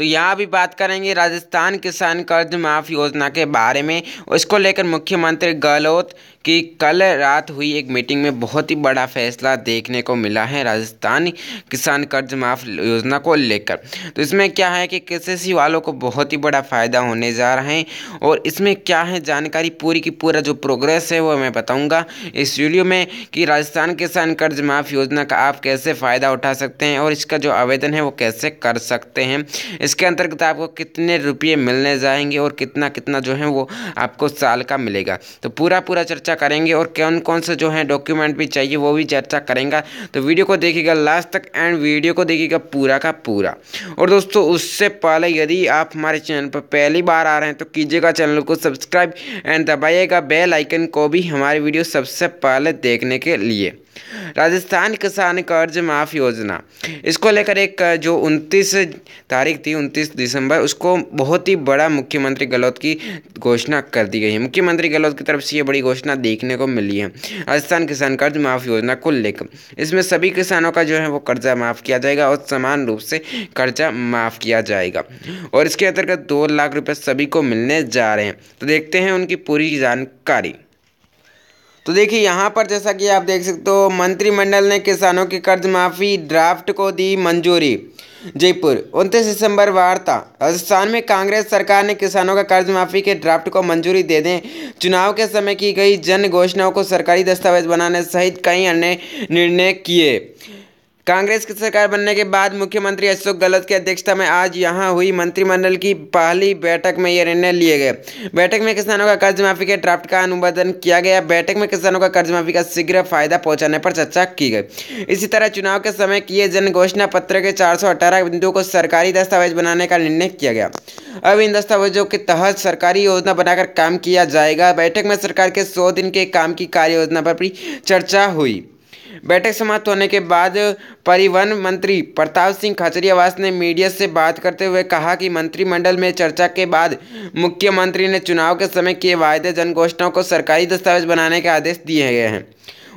तो यहाँ भी बात करेंगे राजस्थान किसान कर्ज माफ़ योजना के बारे में उसको लेकर मुख्यमंत्री गहलोत की कल रात हुई एक मीटिंग में बहुत ही बड़ा फैसला देखने को मिला है राजस्थान किसान कर्ज माफ़ योजना को लेकर तो इसमें क्या है कि केसीसी वालों को बहुत ही बड़ा फ़ायदा होने जा रहा है और इसमें क्या है जानकारी पूरी की पूरा जो प्रोग्रेस है वो मैं बताऊँगा इस वीडियो में कि राजस्थान किसान कर्ज माफ़ योजना का आप कैसे फ़ायदा उठा सकते हैं और इसका जो आवेदन है वो कैसे कर सकते हैं इसके अंतर्गत आपको कितने रुपये मिलने जाएंगे और कितना कितना जो है वो आपको साल का मिलेगा तो पूरा पूरा चर्चा करेंगे और कौन कौन से जो है डॉक्यूमेंट भी चाहिए वो भी चर्चा करेंगे तो वीडियो को देखिएगा लास्ट तक एंड वीडियो को देखिएगा पूरा का पूरा और दोस्तों उससे पहले यदि आप हमारे चैनल पर पहली बार आ रहे हैं तो कीजिएगा चैनल को सब्सक्राइब एंड दबाइएगा बेल आइकन को भी हमारी वीडियो सबसे पहले देखने के लिए राजस्थान किसान कर्ज माफ़ योजना इसको लेकर एक जो उनतीस तारीख थी उनतीस दिसंबर उसको बहुत ही बड़ा मुख्यमंत्री गहलोत की घोषणा कर दी गई है मुख्यमंत्री गहलोत की तरफ से ये बड़ी घोषणा देखने को मिली है राजस्थान किसान कर्ज माफ़ योजना को लेकर इसमें सभी किसानों का जो है वो कर्जा माफ़ किया जाएगा और समान रूप से कर्जा माफ़ किया जाएगा और इसके अंतर्गत दो लाख रुपये सभी को मिलने जा रहे हैं तो देखते हैं उनकी पूरी जानकारी तो देखिए यहाँ पर जैसा कि आप देख सकते हो मंत्रिमंडल ने किसानों की कर्ज माफ़ी ड्राफ्ट को दी मंजूरी जयपुर उनतीस दिसंबर वार्ता राजस्थान में कांग्रेस सरकार ने किसानों का कर्ज माफ़ी के ड्राफ्ट को मंजूरी दे दें चुनाव के समय की गई जन घोषणाओं को सरकारी दस्तावेज बनाने सहित कई अन्य निर्णय किए कांग्रेस की सरकार बनने के बाद मुख्यमंत्री अशोक गहलोत की अध्यक्षता में आज यहां हुई मंत्रिमंडल की पहली बैठक में यह निर्णय लिए गए बैठक में किसानों का कर्ज माफी के ड्राफ्ट का अनुमोदन किया गया बैठक में किसानों का कर्ज माफी का शीघ्र फायदा पहुंचाने पर चर्चा की गई इसी तरह चुनाव के समय किए जन घोषणा पत्र के चार बिंदुओं को सरकारी दस्तावेज बनाने का निर्णय किया गया अब इन दस्तावेजों के तहत सरकारी योजना बनाकर काम किया जाएगा बैठक में सरकार के सौ दिन के काम की कार्य योजना पर भी चर्चा हुई बैठक समाप्त होने के बाद परिवहन मंत्री प्रताप सिंह खाचरियावास ने मीडिया से बात करते हुए कहा कि मंत्रिमंडल में चर्चा के बाद मुख्यमंत्री ने चुनाव के समय किए वायदे जनगोष्ठियों को सरकारी दस्तावेज बनाने के आदेश दिए गए हैं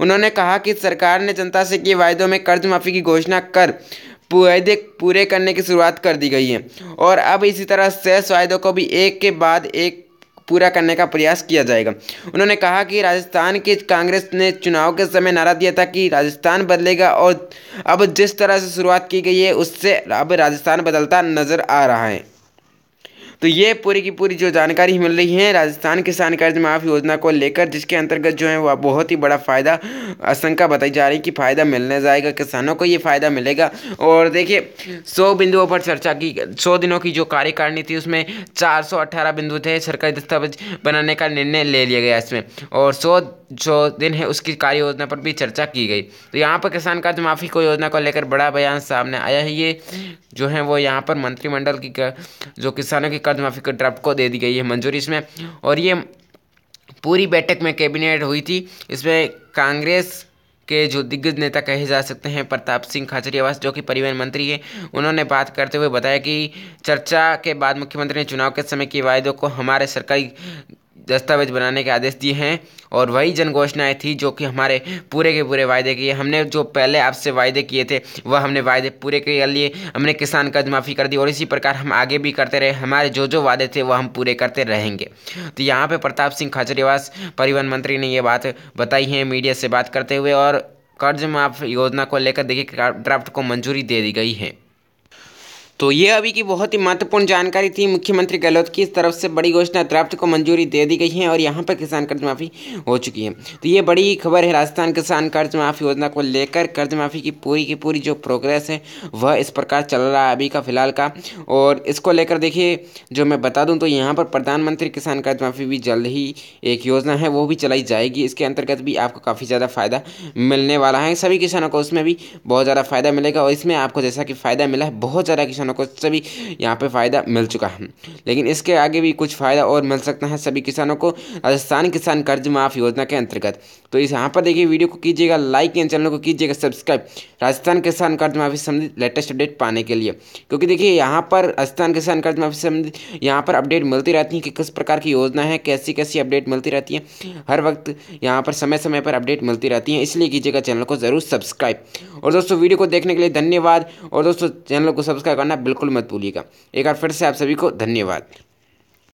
उन्होंने कहा कि सरकार ने जनता से किए वायदों में कर्ज माफ़ी की घोषणा कर वायदे पूरे करने की शुरुआत कर दी गई है और अब इसी तरह शेष वायदों को भी एक के बाद एक पूरा करने का प्रयास किया जाएगा उन्होंने कहा कि राजस्थान के कांग्रेस ने चुनाव के समय नारा दिया था कि राजस्थान बदलेगा और अब जिस तरह से शुरुआत की गई है उससे अब राजस्थान बदलता नजर आ रहा है तो ये पूरी की पूरी जो जानकारी मिल रही है राजस्थान किसान कर्ज माफ़ योजना को लेकर जिसके अंतर्गत जो है वह बहुत ही बड़ा फ़ायदा आशंका बताई जा रही है कि फ़ायदा मिलने जाएगा किसानों को ये फ़ायदा मिलेगा और देखिए सौ बिंदुओं पर चर्चा की सौ दिनों की जो कार्यकारिणी थी उसमें चार बिंदु थे सरकारी दस्तावेज बनाने का निर्णय ले लिया गया इसमें और सौ जो दिन है उसकी कार्य योजना पर भी चर्चा की गई तो यहाँ पर किसान कर्ज माफ़ी को योजना को लेकर बड़ा बयान सामने आया है ये जो है वो यहाँ पर मंत्रिमंडल की कर, जो किसानों की कर्ज माफ़ी के ड्राफ्ट को दे दी गई है मंजूरी इसमें और ये पूरी बैठक में कैबिनेट हुई थी इसमें कांग्रेस के जो दिग्गज नेता कहे जा सकते हैं प्रताप सिंह खाचरियावास जो कि परिवहन मंत्री हैं उन्होंने बात करते हुए बताया कि चर्चा के बाद मुख्यमंत्री ने चुनाव के समय के वायदों को हमारे सरकारी दस्तावेज बनाने के आदेश दिए हैं और वही जन घोषणाएँ थी जो कि हमारे पूरे के पूरे वायदे किए हमने जो पहले आपसे वायदे किए थे वह हमने वायदे पूरे कर लिए हमने किसान कर्ज माफ़ी कर दी और इसी प्रकार हम आगे भी करते रहे हमारे जो जो वादे थे वह हम पूरे करते रहेंगे तो यहाँ पर प्रताप सिंह खाचरीवास परिवहन मंत्री ने ये बात बताई है मीडिया से बात करते हुए और कर्ज माफ योजना को लेकर देखिए ड्राफ्ट को मंजूरी दे दी गई है तो ये अभी की बहुत ही महत्वपूर्ण जानकारी थी मुख्यमंत्री गहलोत की इस तरफ से बड़ी घोषणा द्राफ्ट को मंजूरी दे दी गई है और यहाँ पर किसान कर्ज माफ़ी हो चुकी है तो ये बड़ी खबर है राजस्थान किसान कर्ज माफ़ी योजना को लेकर कर्ज माफ़ी की पूरी की पूरी जो प्रोग्रेस है वह इस प्रकार चल रहा है अभी का फिलहाल का और इसको लेकर देखिए जो मैं बता दूँ तो यहाँ पर प्रधानमंत्री किसान कर्ज माफ़ी भी जल्द ही एक योजना है वो भी चलाई जाएगी इसके अंतर्गत भी आपको काफ़ी ज़्यादा फ़ायदा मिलने वाला है सभी किसानों को उसमें भी बहुत ज़्यादा फ़ायदा मिलेगा और इसमें आपको जैसा कि फ़ायदा मिला है बहुत ज़्यादा किसान किसानों को सभी यहाँ पर फ़ायदा मिल चुका है लेकिन इसके आगे भी कुछ फ़ायदा और मिल सकता है सभी किसानों को राजस्थान किसान कर्ज माफ़ योजना के अंतर्गत तो इस यहाँ पर देखिए वीडियो को कीजिएगा लाइक एंड चैनल को कीजिएगा सब्सक्राइब राजस्थान किसान कर्ज माफ़ी संबंधित लेटेस्ट अपडेट पाने के लिए क्योंकि देखिए यहाँ पर राजस्थान किसान कर्ज माफ़ी संबंधित यहाँ पर अपडेट मिलती रहती है कि किस प्रकार की योजना है कैसी कैसी अपडेट मिलती रहती है हर वक्त यहाँ पर समय समय पर अपडेट मिलती रहती है इसलिए कीजिएगा चैनल को ज़रूर सब्सक्राइब और दोस्तों वीडियो को देखने के लिए धन्यवाद और दोस्तों चैनल को सब्सक्राइब करना बिल्कुल मत भूलिएगा एक बार फिर से आप सभी को धन्यवाद